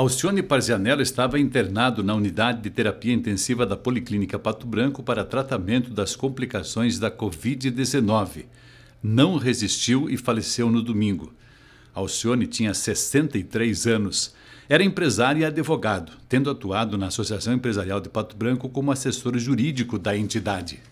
Alcione Parzianello estava internado na unidade de terapia intensiva da Policlínica Pato Branco para tratamento das complicações da Covid-19. Não resistiu e faleceu no domingo. Alcione tinha 63 anos. Era empresário e advogado, tendo atuado na Associação Empresarial de Pato Branco como assessor jurídico da entidade.